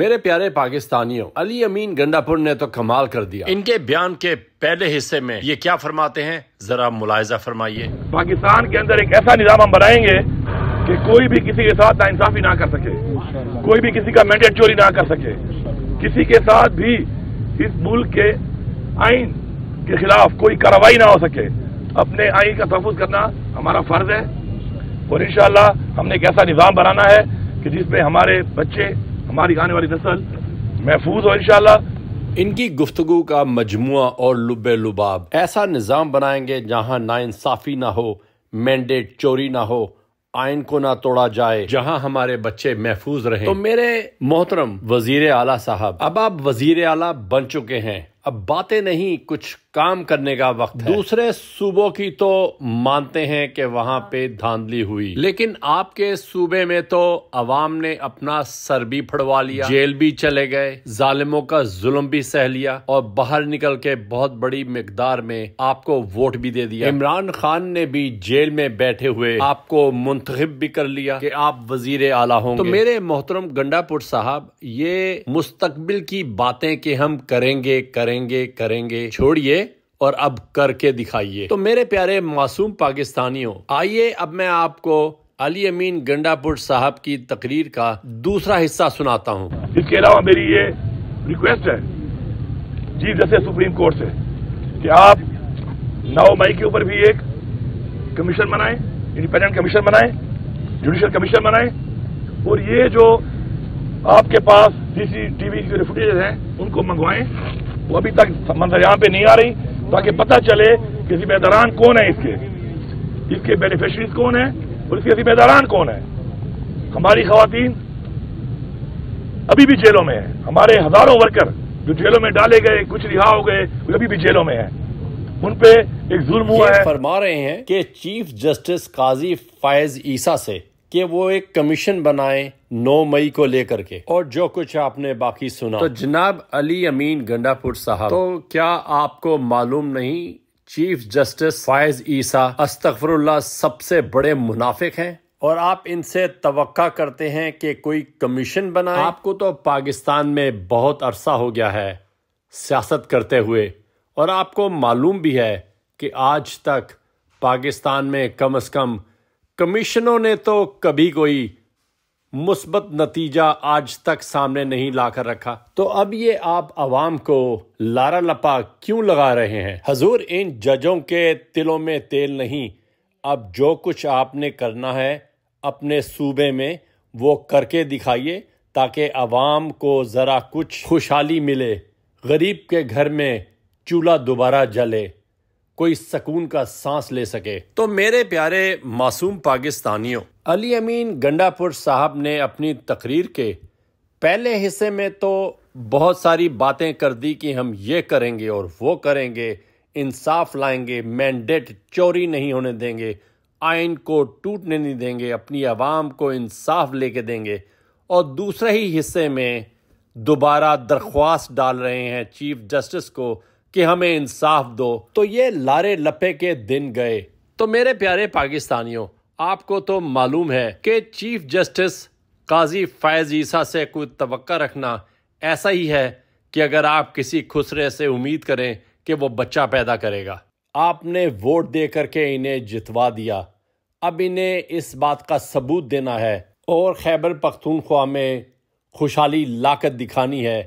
मेरे प्यारे पाकिस्तानियों अली अमीन गंडापुर ने तो कमाल कर दिया इनके बयान के पहले हिस्से में ये क्या फरमाते हैं जरा मुलायजा फरमाइए पाकिस्तान के अंदर एक ऐसा निजाम हम बनाएंगे कि कोई भी किसी के साथ नाइंसाफी ना कर सके कोई भी किसी का मैंडेट चोरी ना कर सके किसी के साथ भी इस मुल्क के आइन के खिलाफ कोई कार्रवाई ना हो सके अपने आइन का तहफुज करना हमारा फर्ज है और इन हमने एक ऐसा निज़ाम बनाना है कि जिसमें हमारे बच्चे हमारी आने वाली नस्ल महफूज हो इनशाला इनकी गुफ्तु का मजमू और लुब लुबाब ऐसा निज़ाम बनाएंगे जहाँ ना इंसाफी ना हो मैंडेट चोरी ना हो आयन को ना तोड़ा जाए जहाँ हमारे बच्चे महफूज रहे तो मेरे मोहतरम वजीर आला साहब अब आप वजीर आला बन चुके हैं अब बातें नहीं कुछ काम करने का वक्त है दूसरे सूबों की तो मानते हैं कि वहाँ पे धांधली हुई लेकिन आपके सूबे में तो अवाम ने अपना सर भी फड़वा लिया जेल भी चले गए जालिमों का जुल्म भी सह लिया और बाहर निकल के बहुत बड़ी मकदार में आपको वोट भी दे दिया इमरान खान ने भी जेल में बैठे हुए आपको मुंतखब भी कर लिया कि आप वजीर आला होंगे तो मेरे मोहतरम गंडापुर साहब ये मुस्तकबिल की बातें कि हम करेंगे करेंगे करेंगे छोड़िए और अब करके दिखाइए तो मेरे प्यारे मासूम पाकिस्तानियों आइए अब मैं आपको अली अमीन गंडापुर साहब की तकरीर का दूसरा हिस्सा सुनाता हूँ इसके अलावा मेरी ये रिक्वेस्ट है जी जैसे सुप्रीम कोर्ट से कि आप नौ मई के ऊपर भी एक कमीशन बनाए इंडिपेंडेंट कमीशन बनाए जुडिशल कमीशन बनाए और ये जो आपके पास सीसीटीवी की जो फुटेज है उनको मंगवाएं वो अभी तक मंत्रालय यहाँ पे नहीं आ रही ताकि पता चले कि जिम्मेदारान कौन है इसके इसके बेनिफिशरीज कौन है और इसके जिम्मेदारान कौन है हमारी खातन अभी भी जेलों में है हमारे हजारों वर्कर जो जेलों में डाले गए कुछ रिहा हो गए वो अभी भी जेलों में है उन पे एक जुल्म हुआ है फरमा रहे हैं कि चीफ जस्टिस काजी फायज ईसा से कि वो एक कमीशन बनाए 9 मई को लेकर के और जो कुछ आपने बाकी सुना तो जनाब अली अमीन गंडापुर साहब तो क्या आपको मालूम नहीं चीफ जस्टिस फायज ईसा अस्तफरुल्ला सबसे बड़े मुनाफिक हैं और आप इनसे तवक्का करते हैं कि कोई कमीशन बनाए आपको तो पाकिस्तान में बहुत अरसा हो गया है सियासत करते हुए और आपको मालूम भी है कि आज तक पाकिस्तान में कम अज़ कम कमीशनों ने तो कभी कोई मुस्बत नतीजा आज तक सामने नहीं ला कर रखा तो अब ये आप आवाम को लारा लपा क्यों लगा रहे हैं हजूर इन जजों के तिलों में तेल नहीं अब जो कुछ आपने करना है अपने सूबे में वो करके दिखाइए ताकि आवाम को ज़रा कुछ खुशहाली मिले गरीब के घर में चूल्हा दोबारा जले कोई सकून का सांस ले सके तो मेरे प्यारे मासूम पाकिस्तानियों अली अमीन गंडापुर साहब ने अपनी तकरीर के पहले हिस्से में तो बहुत सारी बातें कर दी कि हम ये करेंगे और वो करेंगे इंसाफ लाएंगे मैंडेट चोरी नहीं होने देंगे आइन को टूटने नहीं देंगे अपनी आवाम को इंसाफ लेके देंगे और दूसरे ही हिस्से में दोबारा दरख्वास्त डाल रहे हैं चीफ जस्टिस को कि हमें इंसाफ दो तो ये लारे लपे के दिन गए तो मेरे प्यारे पाकिस्तानियों आपको तो मालूम है कि चीफ जस्टिस काजी फैज़ ईसा से कोई तो रखना ऐसा ही है कि अगर आप किसी खुसरे से उम्मीद करें कि वो बच्चा पैदा करेगा आपने वोट दे करके इन्हें जितवा दिया अब इन्हें इस बात का सबूत देना है और खैबर पख्तूनख्वा में खुशहाली लाकत दिखानी है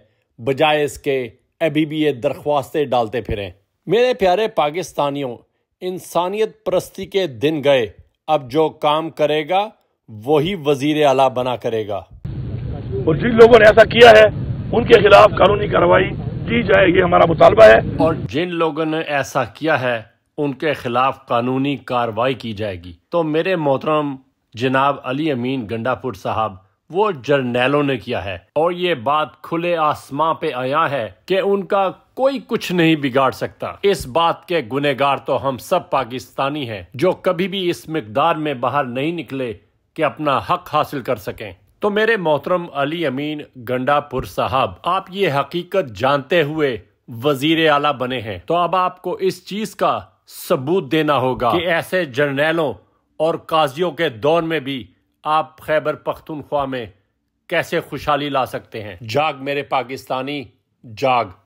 बजाय इसके अभी भी ये दरख्वास्तें डालते फिरें मेरे प्यारे पाकिस्तानियों इंसानियत परस्ती के दिन गए अब जो काम करेगा वही वजीर अला बना करेगा और जिन लोगों ने ऐसा किया है उनके खिलाफ कानूनी कार्रवाई की जाएगी हमारा मुतालबा है और जिन लोगों ने ऐसा किया है उनके खिलाफ कानूनी कार्रवाई की जाएगी तो मेरे मोहतरम जनाब अली अमीन गंडापुर साहब वो जर्नैलों ने किया है और ये बात खुले आसमां पे आया है कि उनका कोई कुछ नहीं बिगाड़ सकता इस बात के गुनेगार तो हम सब पाकिस्तानी हैं जो कभी भी इस मकदार में बाहर नहीं निकले कि अपना हक हासिल कर सकें तो मेरे मोहतरम अली अमीन गंडापुर साहब आप ये हकीकत जानते हुए वजीर आला बने हैं तो अब आपको इस चीज का सबूत देना होगा कि ऐसे जर्नैलों और काजियों के दौर में भी आप खैबर पख्तूनख्वा में कैसे खुशहाली ला सकते हैं जाग मेरे पाकिस्तानी जाग